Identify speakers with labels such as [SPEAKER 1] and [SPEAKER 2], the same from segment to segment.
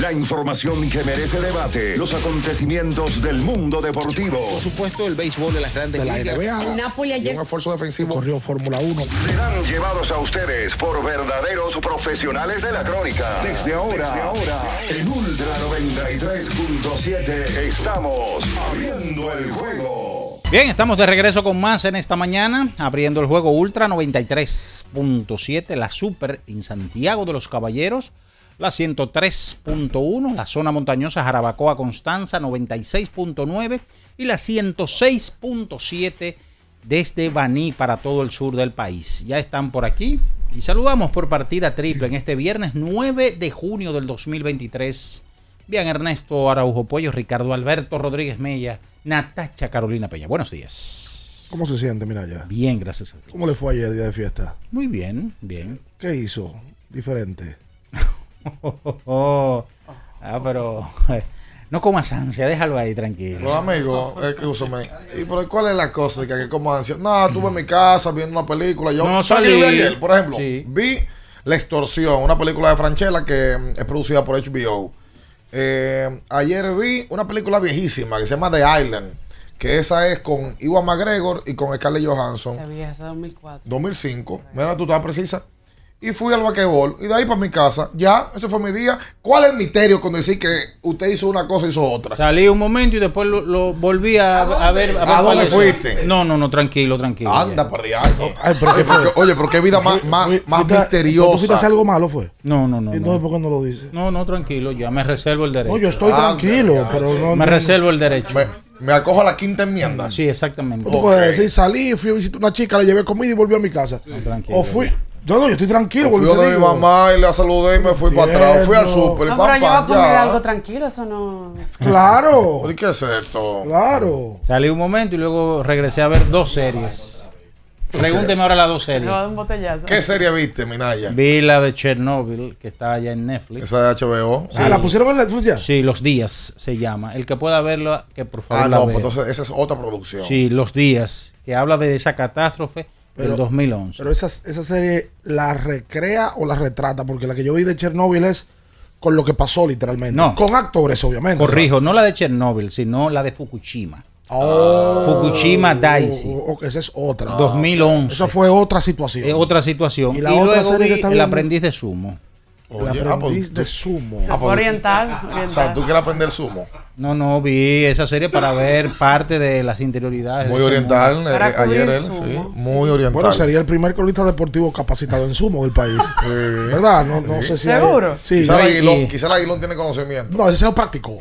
[SPEAKER 1] La información que merece debate. Los acontecimientos del mundo deportivo. Por supuesto, el béisbol de las grandes ligas. El
[SPEAKER 2] Napoli ayer. Un esfuerzo defensivo. Corrió Fórmula 1. Serán llevados a ustedes por verdaderos profesionales de la crónica. Desde ahora. Desde ahora. En Ultra 93.7 estamos abriendo el
[SPEAKER 1] juego. Bien, estamos de regreso con más en esta mañana, abriendo el juego Ultra 93.7, la Super en Santiago de los Caballeros la 103.1, la zona montañosa Jarabacoa Constanza 96.9 y la 106.7 desde Baní para todo el sur del país. Ya están por aquí y saludamos por partida triple en este viernes 9 de junio del 2023. Bien, Ernesto Araujo Pollo, Ricardo Alberto Rodríguez Mella, Natacha Carolina Peña. Buenos días. ¿Cómo se siente, Miraya? Bien, gracias a Dios. ¿Cómo le fue ayer el día de fiesta? Muy bien, bien. ¿Qué hizo? Diferente. ah, pero no comas ansia, déjalo ahí tranquilo. pero amigo,
[SPEAKER 2] eh, escúchame. ¿Y por cuál es la cosa que, comas ansia? No, estuve en mi casa viendo una película. Yo no, salí ayer, por ejemplo, vi La Extorsión, una película de Franchella que mm, es producida por HBO. Eh, ayer vi una película viejísima que se llama The Island que esa es con Iwan McGregor y con Scarlett Johansson.
[SPEAKER 3] 2004.
[SPEAKER 2] 2005. Mira, tú estabas precisa y fui al vaquebol y de ahí para mi casa. Ya, ese fue mi día. ¿Cuál es el misterio cuando decir que usted hizo una cosa y hizo otra? Salí un momento y después lo, volví a, ver. ¿A, dónde fuiste?
[SPEAKER 1] No, no, no, tranquilo, tranquilo. Anda, por algo oye, pero qué
[SPEAKER 2] vida más, más, misteriosa. ¿Tú algo malo fue? No, no, no. Entonces, ¿por qué no lo dices?
[SPEAKER 1] No, no, tranquilo, ya me reservo el derecho. No, yo estoy ah, tranquilo, pero no. Me reservo el derecho. Me, acojo a la quinta enmienda. Sí, exactamente. Tú puedes decir,
[SPEAKER 2] salí, fui a visitar una chica, la llevé comida y volví a mi casa. No,
[SPEAKER 1] tranquilo. o fui,
[SPEAKER 2] yo no, yo estoy tranquilo. Yo fui a mi mamá y la saludé y me fui para atrás. Fui al súper y ah, no, pero yo a
[SPEAKER 3] comer algo tranquilo, eso no...
[SPEAKER 1] Claro. qué es esto? Claro. Salí un momento y luego regresé a ver dos series. Pregúnteme ahora las dos series.
[SPEAKER 2] un botellazo. ¿Qué serie viste, Minaya?
[SPEAKER 1] Vi la de Chernobyl, que está allá en Netflix. Esa de HBO. Ah, ¿la pusieron en Netflix ya? Sí, Los Días se llama. El que pueda verla, que por favor Ah, no, pues entonces esa es otra producción. Sí, Los Días, que habla de esa catástrofe pero, 2011. Pero esa, serie
[SPEAKER 2] la recrea o la retrata, porque la que yo vi de Chernobyl es con lo que pasó literalmente. No. Con actores, obviamente. Corrijo,
[SPEAKER 1] no la de Chernobyl, sino la de Fukushima. Oh,
[SPEAKER 2] Fukushima Daisy. Oh, oh, oh, esa es otra.
[SPEAKER 1] 2011. Esa fue otra situación. otra situación. Y la otra luego serie El aprendiz de sumo. Oye, ah, pues, de sumo. Ah, pues, ah,
[SPEAKER 2] oriental, ¿tú quieres aprender sumo?
[SPEAKER 1] No, no, vi esa serie para ver parte de las interioridades. Muy oriental, eh, ayer Muy oriental. Bueno, sería
[SPEAKER 2] el primer colista deportivo capacitado en sumo del país. ¿Verdad? No, sé si. ¿Seguro? Quizá el,
[SPEAKER 1] Aguilón, tiene conocimiento. No, ese es práctico.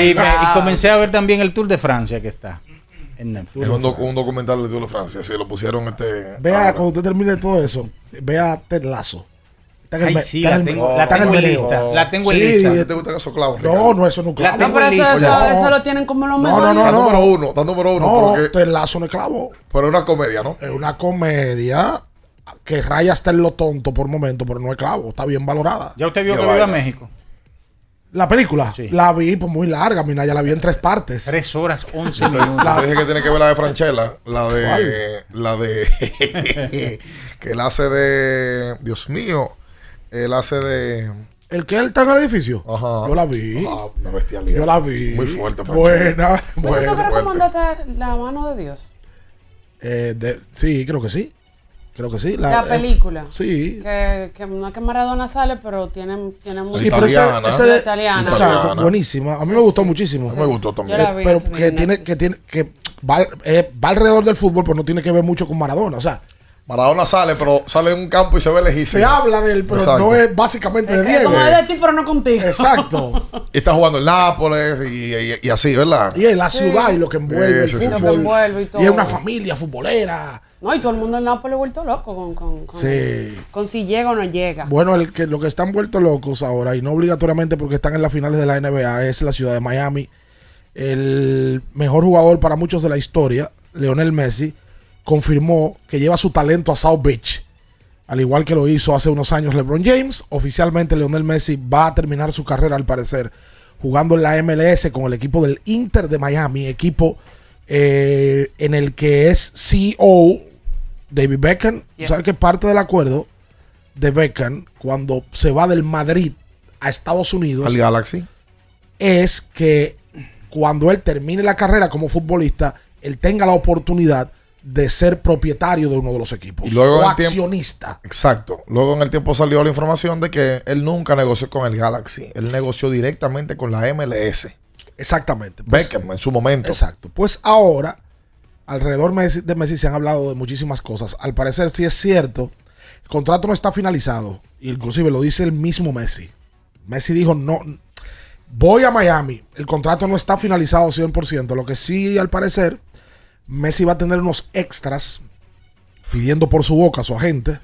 [SPEAKER 1] Y, comencé a ver también el Tour de Francia que está.
[SPEAKER 2] En es un, documental de Tour de Francia. Sí, lo pusieron este. Vea, cuando usted termine todo eso, vea Ted Lazo.
[SPEAKER 1] Ay, sí, la, tengo, la tengo, en lista. La tengo en sí, lista. te
[SPEAKER 2] gusta que Clavo? No, no, eso no es clavo. La tengo en lista. Eso, eso, lo
[SPEAKER 3] tienen como lo mejor. No, no, no. no. número
[SPEAKER 2] uno, Está número uno. No, porque... Este lazo no es clavo. Pero es una comedia, ¿no? Es una comedia que raya hasta en lo tonto por momento, pero no es clavo. Está bien valorada.
[SPEAKER 1] ¿Ya usted vio que vive a México?
[SPEAKER 2] La película sí. la vi pues, muy larga, mira, ya la vi en tres partes.
[SPEAKER 1] Tres horas, once minutos. La dije que
[SPEAKER 2] tiene que ver la de Franchella, la de. La de. que la hace de. Dios mío. Él hace de. ¿El que él está en el edificio? Ajá. Yo la vi. una bestialidad. Yo la vi. Muy fuerte, Buena, buena. ¿Tú crees que mandaste
[SPEAKER 3] la mano de Dios?
[SPEAKER 2] Eh, sí, creo que sí. Creo que sí. La, eh, película. sí.
[SPEAKER 3] Que, que, no es que Maradona sale, pero tiene, tiene mucha Italiana. italiana.
[SPEAKER 2] buenísima. A mí me gustó muchísimo. me gustó también. pero que tiene, que tiene, que va, eh, va, alrededor del fútbol, pero no tiene que ver mucho con Maradona. O sea, Maradona sale, pero sale en un campo y se ve lejísimo. Se habla de él, pero no es básicamente de Diego. Como es de ti, pero no contigo. Exacto. y está jugando en Nápoles y, así, ¿verdad? Y es la ciudad y lo que envuelve y, es una familia futbolera.
[SPEAKER 3] No, y todo el mundo en Nápoles ha vuelto loco
[SPEAKER 2] con,
[SPEAKER 3] si llega o no llega. Bueno,
[SPEAKER 2] el que, lo que están vueltos locos ahora, y no obligatoriamente porque están en las finales de la NBA, es la ciudad de Miami. El mejor jugador para muchos de la historia, Leonel Messi confirmó que lleva su talento a South Beach. Al igual que lo hizo hace unos años LeBron James, oficialmente Leonel Messi va a terminar su carrera al parecer jugando en la MLS con el equipo del Inter de Miami, equipo eh, en el que es CEO David Beckham. ¿Sabes que parte del acuerdo de Beckham cuando se va del Madrid a Estados Unidos al Galaxy es que cuando él termine la carrera como futbolista, él tenga la oportunidad de ser propietario de uno de los equipos y luego o accionista. exacto. Luego en el tiempo salió la información de que él nunca negoció con el Galaxy, él negoció directamente con la MLS. Exactamente. Pues, Beckham en su momento. Exacto. Pues ahora, alrededor de Messi se han hablado de muchísimas cosas. Al parecer sí es cierto, el contrato no está finalizado, inclusive lo dice el mismo Messi. Messi dijo, no, voy a Miami, el contrato no está finalizado 100%, lo que sí al parecer Messi va a tener unos extras pidiendo por su boca a su agente.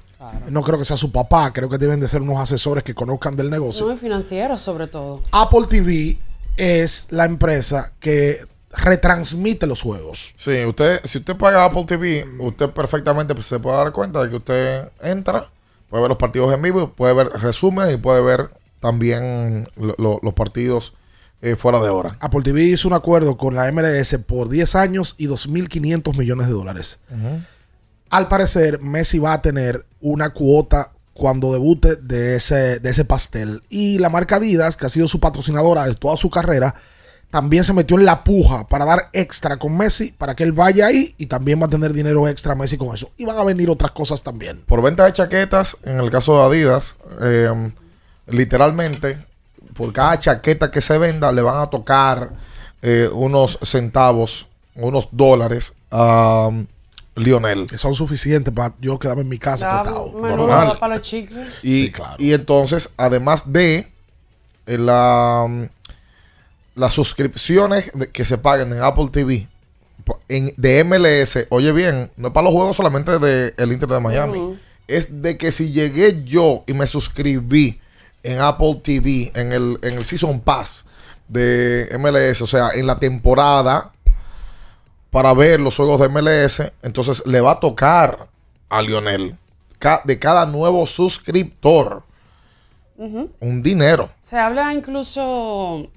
[SPEAKER 2] No creo que sea su papá, creo que deben de ser unos asesores que conozcan del negocio.
[SPEAKER 3] Son financieros sobre todo.
[SPEAKER 2] Apple TV es la empresa que retransmite los juegos. Sí, usted, si usted paga Apple TV, usted perfectamente pues, se puede dar cuenta de que usted entra, puede ver los partidos en vivo, puede ver resúmenes y puede ver también los partidos eh, fuera de hora. Apple TV hizo un acuerdo con la MLS por 10 años y 2.500 millones de dólares. Al parecer, Messi va a tener una cuota cuando debute de ese, de ese pastel. Y la marca Adidas, que ha sido su patrocinadora de toda su carrera, también se metió en la puja para dar extra con Messi, para que él vaya ahí y también va a tener dinero extra Messi con eso. Y van a venir otras cosas también. Por venta de chaquetas, en el caso de Adidas, eh, literalmente por cada ah, chaqueta que se venda le van a tocar eh, unos centavos, unos dólares a um, Lionel. Que son suficientes para yo quedarme en mi casa. normal. Y, entonces, además de eh, la, um, las suscripciones que se paguen en Apple TV, en, de MLS, oye bien, no es para los juegos solamente del de, Inter de Miami. Uh-huh. Es de que si llegué yo y me suscribí en Apple TV, en el, en el Season Pass de MLS, o sea, en la temporada para ver los juegos de MLS, entonces le va a tocar a Lionel de cada nuevo suscriptor un dinero.
[SPEAKER 3] Se habla incluso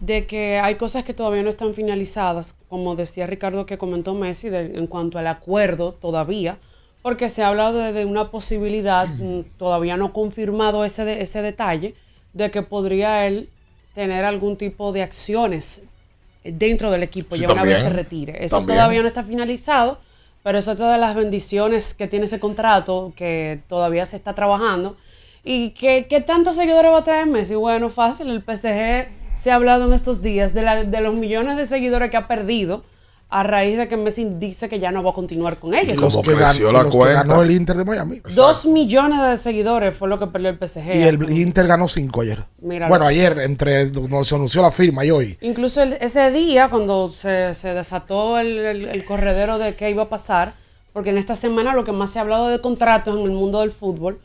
[SPEAKER 3] de que hay cosas que todavía no están finalizadas, como decía Ricardo que comentó Messi en cuanto al acuerdo todavía porque se ha hablado de, una posibilidad, mm, todavía no confirmado ese, ese detalle, de que podría él tener algún tipo de acciones dentro del equipo, ya una vez se retire. Eso todavía no está finalizado, pero eso es otra de las bendiciones que tiene ese contrato, que todavía se está trabajando. ¿Y qué, qué tantos seguidores va a traer Messi? Bueno, fácil, el PSG se ha hablado en estos días de, la, de los millones de seguidores que ha perdido a raíz de que Messi dice que ya no va a continuar con ellos. Los
[SPEAKER 2] que, ganó, el Inter de Miami.
[SPEAKER 3] Dos millones de seguidores fue lo que perdió el PSG. Y
[SPEAKER 2] el Inter ganó cinco ayer. Bueno, ayer, entre donde se anunció la firma y hoy.
[SPEAKER 3] Incluso ese día, cuando se, desató el, corredero de qué iba a pasar, porque en esta semana lo que más se ha hablado de contratos en el mundo del fútbol,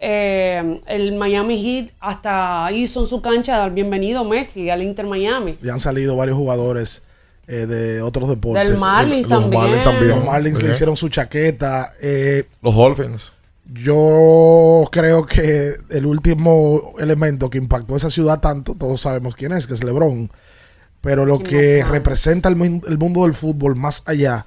[SPEAKER 3] eh, el Miami Heat hasta hizo en su cancha dar bienvenido Messi al Inter Miami.
[SPEAKER 2] Ya han salido varios jugadores eh, de otros deportes. Del Marlins también. Los Marlins le hicieron su chaqueta. Eh, los Dolphins. Yo creo que el último elemento que impactó esa ciudad tanto, todos sabemos quién es, que es LeBron. Pero lo que representa el, mundo del fútbol más allá,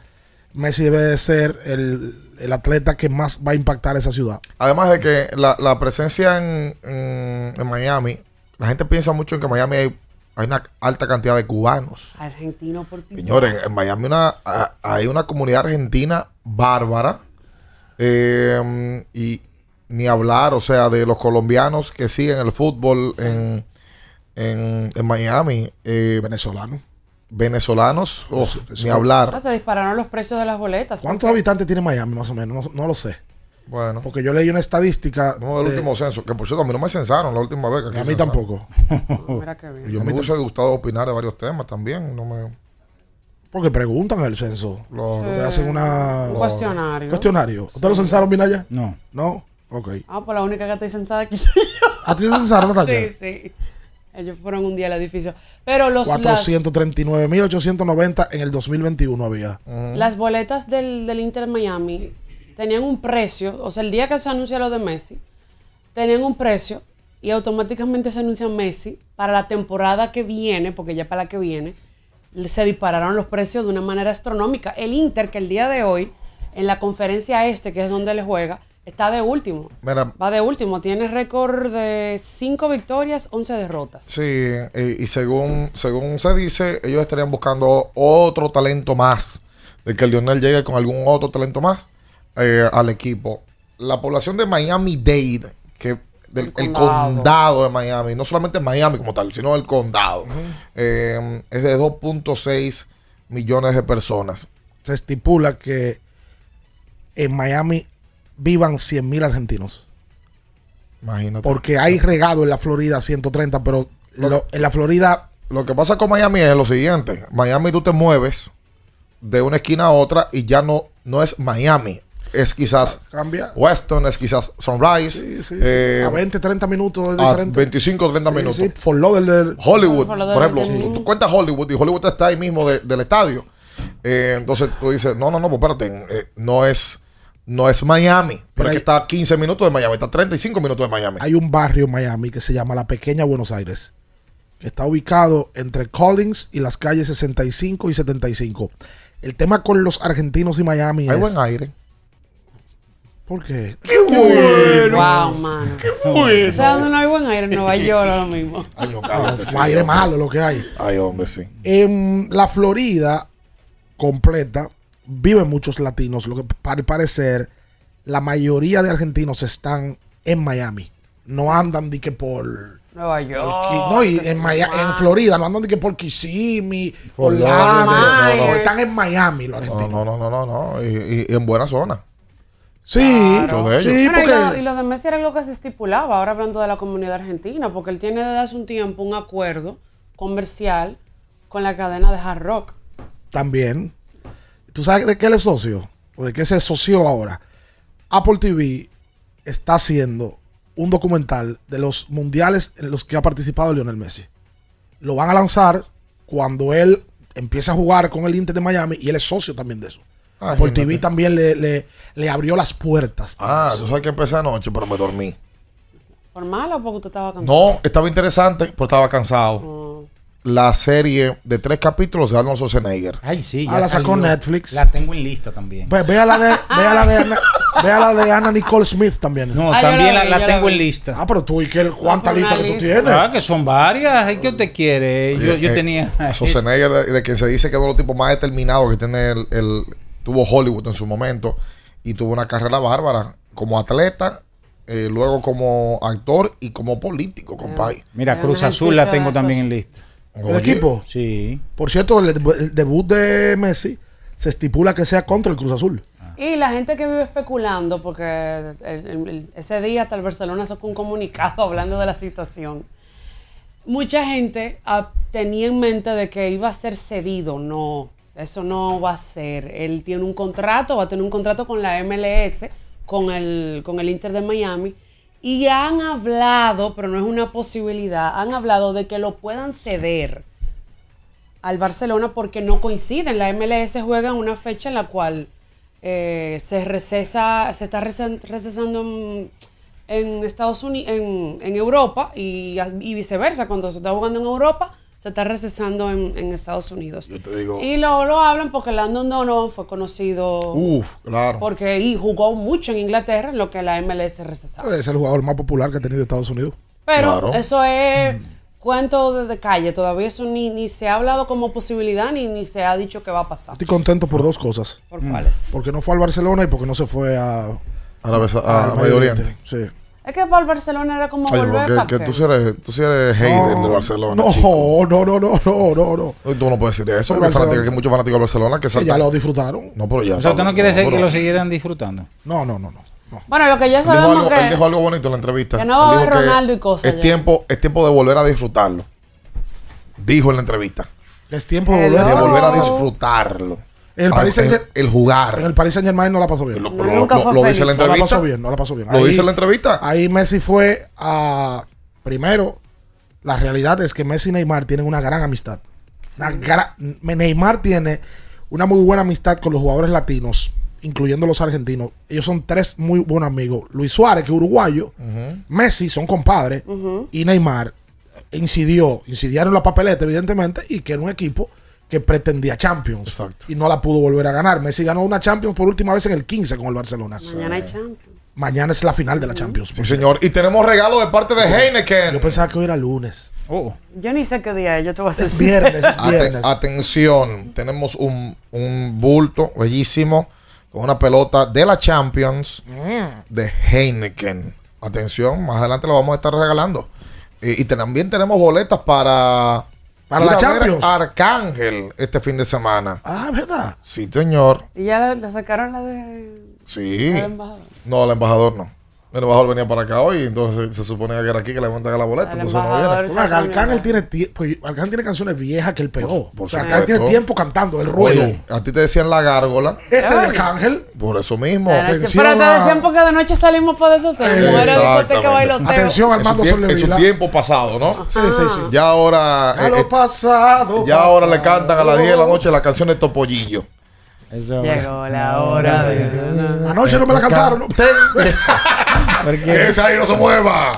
[SPEAKER 2] Messi debe ser el, atleta que más va a impactar esa ciudad. Además de que la, presencia en, en Miami, la gente piensa mucho en que Miami hay hay una alta cantidad de cubanos.
[SPEAKER 3] Argentinos por Señores, en Miami
[SPEAKER 2] una, hay una comunidad argentina bárbara. Eh, y ni hablar, o sea, de los colombianos que siguen el fútbol en, Miami. Eh, venezolanos. Venezolanos, ni hablar.
[SPEAKER 3] Se dispararon los precios de las boletas. ¿Cuántos
[SPEAKER 2] habitantes tiene Miami, más o menos? no lo sé. Bueno. Porque yo leí una estadística. del último censo, que por cierto, a mí no me censaron la última vez. Que aquí a mí que tampoco. yo me hubiese gustado opinar de varios temas también. No me... Porque preguntan el censo. Lo, hacen una. Un cuestionario. Cuestionario. ¿Ustedes lo censaron, Minaya? No. ¿No? Ok.
[SPEAKER 3] Ah, pues la única que estoy censada aquí soy
[SPEAKER 2] yo. ¿A ti te censaron, Natalia? sí,
[SPEAKER 3] sí. Ellos fueron un día al edificio. Pero los
[SPEAKER 2] 439.890 en el 2021 había. Las
[SPEAKER 3] boletas del, del Inter Miami tenían un precio, o sea, el día que se anuncia lo de Messi, tenían un precio y automáticamente se anuncia Messi para la temporada que viene, porque ya para la que viene, se dispararon los precios de una manera astronómica. El Inter, que el día de hoy, en la conferencia este, que es donde le juega, está de último. Va de último, tiene récord de 5 victorias, 11 derrotas.
[SPEAKER 2] Sí, eh, y según, según se dice, ellos estarían buscando otro talento más, de que el Lionel llegue con algún otro talento más. Eh, al equipo, la población de Miami-Dade, que del el condado. de Miami, no solamente Miami como tal, sino el condado, eh, es de 2.6 millones de personas. Se estipula que en Miami vivan 100 mil argentinos. Imagínate. Porque hay regado en la Florida 130, pero en la Florida... Lo que pasa con Miami es lo siguiente. Miami tú te mueves de una esquina a otra y ya no, no es Miami es quizás Cambia. Weston, es quizás Sunrise. Eh, a 20, 30 minutos diferente. A 25, 30 minutos. For Hollywood, por ejemplo. Tú, cuentas Hollywood y Hollywood está ahí mismo del estadio. Eh, entonces tú dices, no, no, no, pues espérate, eh, no es no es Miami, pero, es que está a 15 minutos de Miami, está a 35 minutos de Miami. Hay un barrio en Miami que se llama La Pequeña Buenos Aires, está ubicado entre Collins y las calles 65 y 75. El tema con los argentinos y Miami Hay buen aire. ¿Por qué? ¡Qué
[SPEAKER 3] bueno! ¡Wow, mano! ¡Qué bueno! O sea, no hay buen aire en Nueva York, lo mismo.
[SPEAKER 2] Ay, aire malo lo que hay. Ay, hombre, sí. En la Florida completa viven muchos latinos. Lo que parece parecer, la mayoría de argentinos están en Miami. No andan de que por.
[SPEAKER 3] Nueva York.
[SPEAKER 2] no, y en, Florida, no andan de que por Kissimmee, por Orlando. No, no, no, están en Miami los argentinos. No, no, no, no, no. y en buena zona. Sí, y, lo, de
[SPEAKER 3] Messi era lo que se estipulaba, ahora hablando de la comunidad argentina, porque él tiene desde hace un tiempo un acuerdo comercial con la cadena de Hard Rock.
[SPEAKER 2] También. ¿Tú sabes de qué él es socio? ¿O de qué se socio ahora? Apple TV está haciendo un documental de los mundiales en los que ha participado Lionel Messi. Lo van a lanzar cuando él empiece a jugar con el Inter de Miami y él es socio también de eso por TV también le, le, abrió las puertas. Pues. Ah, eso sabes que empecé anoche, pero me dormí.
[SPEAKER 3] ¿Por malo o porque usted estaba cansado?
[SPEAKER 2] No, estaba interesante, pues estaba cansado. Ah. La serie de tres capítulos de Arnold Schwarzenegger. Ay, sí, ah, ya ah, la sacó Netflix. La
[SPEAKER 1] tengo en lista también. Pues vea la de, Ana
[SPEAKER 2] la de Anna Nicole Smith también. No, ah, también la, tengo en lista. Ah, pero tú, ¿y qué, cuánta lista que tú tienes? Ah, que son varias. qué usted quiere? Yo, eh, tenía. Schwarzenegger, de, de, que se dice que es uno de los tipos más determinados que tiene el tuvo Hollywood en su momento y tuvo una carrera bárbara como atleta, eh, luego como actor y como político, compadre. Mira, Cruz Azul la tengo también en lista.
[SPEAKER 1] ¿El equipo?
[SPEAKER 2] Sí. Por cierto, el, debut de Messi se estipula que sea contra el Cruz Azul.
[SPEAKER 3] Y la gente que vive especulando, porque ese día hasta el Barcelona sacó un comunicado hablando de la situación. Mucha gente ah, tenía en mente de que iba a ser cedido, no eso no va a ser. Él tiene un contrato, va a tener un contrato con la MLS, con el, con el Inter de Miami. Y han hablado, pero no es una posibilidad, han hablado de que lo puedan ceder al Barcelona porque no coinciden. La MLS juega en una fecha en la cual eh, se recesa, se está recesando en, Estados Unidos, en, Europa y, viceversa. Cuando se está jugando en Europa, se está recesando en, Estados Unidos. Yo te digo. Y luego lo hablan porque Landon Donovan fue conocido. Uf, claro. Porque y jugó mucho en Inglaterra, lo que la MLS recesaba.
[SPEAKER 2] Es el jugador más popular que ha tenido Estados Unidos.
[SPEAKER 3] Pero eso es. Mm. cuento de calle. Todavía eso ni, ni se ha hablado como posibilidad ni, ni se ha dicho que va a pasar. Estoy
[SPEAKER 2] contento por dos cosas. ¿Por cuáles? Porque no fue al Barcelona y porque no se fue a, Medio Oriente. Oriente. Sí.
[SPEAKER 3] Es que para Barcelona era como Oye, volver porque, que tú sí eres,
[SPEAKER 2] tú eres hater de Barcelona. No, no, no, no, no, no, no. Tú no puedes decir eso, porque hay muchos fanáticos de Barcelona que, salieron ya lo disfrutaron. No, pero ya. O sea, tú no quieres decir que lo siguieran
[SPEAKER 1] disfrutando. No, no, no, no.
[SPEAKER 3] Bueno, lo que ya sabemos él dijo algo, que... dijo
[SPEAKER 2] algo bonito en la entrevista. Que no va Ronaldo y cosas. Es tiempo, es tiempo de volver a disfrutarlo. Dijo en la entrevista. Es tiempo de volver a disfrutarlo. En el, el jugar. En el Paris Saint Germain no la pasó bien. Lo, dice la entrevista. No la pasó bien, no la pasó bien. Lo ahí, la entrevista. Ahí Messi fue a. Primero, la realidad es que Messi y Neymar tienen una gran amistad. Neymar tiene una muy buena amistad con los jugadores latinos, incluyendo los argentinos. Ellos son tres muy buenos amigos. Luis Suárez, que es uruguayo, Messi, son compadres, y Neymar incidió, incidieron la papeleta, evidentemente, y que era un equipo que pretendía Champions. Exacto. Y no la pudo volver a ganar. Messi ganó una Champions por última vez en el 15 con el Barcelona. Mañana hay Champions. Mañana es la final de la Champions. Sí, señor. Y tenemos regalo de parte de Heineken. Yo pensaba que hoy era lunes. Oh.
[SPEAKER 3] Yo ni sé qué día es. Yo te voy a decir. Es viernes, viernes.
[SPEAKER 2] atención. Tenemos un, bulto bellísimo con una pelota de la Champions mm. de Heineken. Atención. Más adelante lo vamos a estar regalando. Eh, y también tenemos boletas para para la Arcángel este fin de semana. Ah, ¿verdad? Sí, señor.
[SPEAKER 3] ¿Y ya le sacaron la de.
[SPEAKER 2] Sí. embajador? No, el embajador no. El Bajor venía para acá hoy, entonces se suponía que era aquí que le iban a la boleta, entonces no viene. Bueno, Alcán, tiene, pues, tiene canciones viejas que él pegó. Por, por tiene tiempo cantando, el ruedo. a ti te decían la gárgola. Ese es el Arcángel. Por eso mismo. Pero te decían porque
[SPEAKER 3] de noche salimos para deshacer. Eh, Atención, Armando Soledad. En su
[SPEAKER 2] tiempo pasado, ¿no? Sí, sí, sí. Ya ahora. Ya eh, lo eh, pasado. Ya ahora le cantan a las 10 de la noche las canciones Topollillo.
[SPEAKER 1] Eso. Llegó la hora de. Anoche no me la cantaron.
[SPEAKER 3] Esa ahí no se mueva.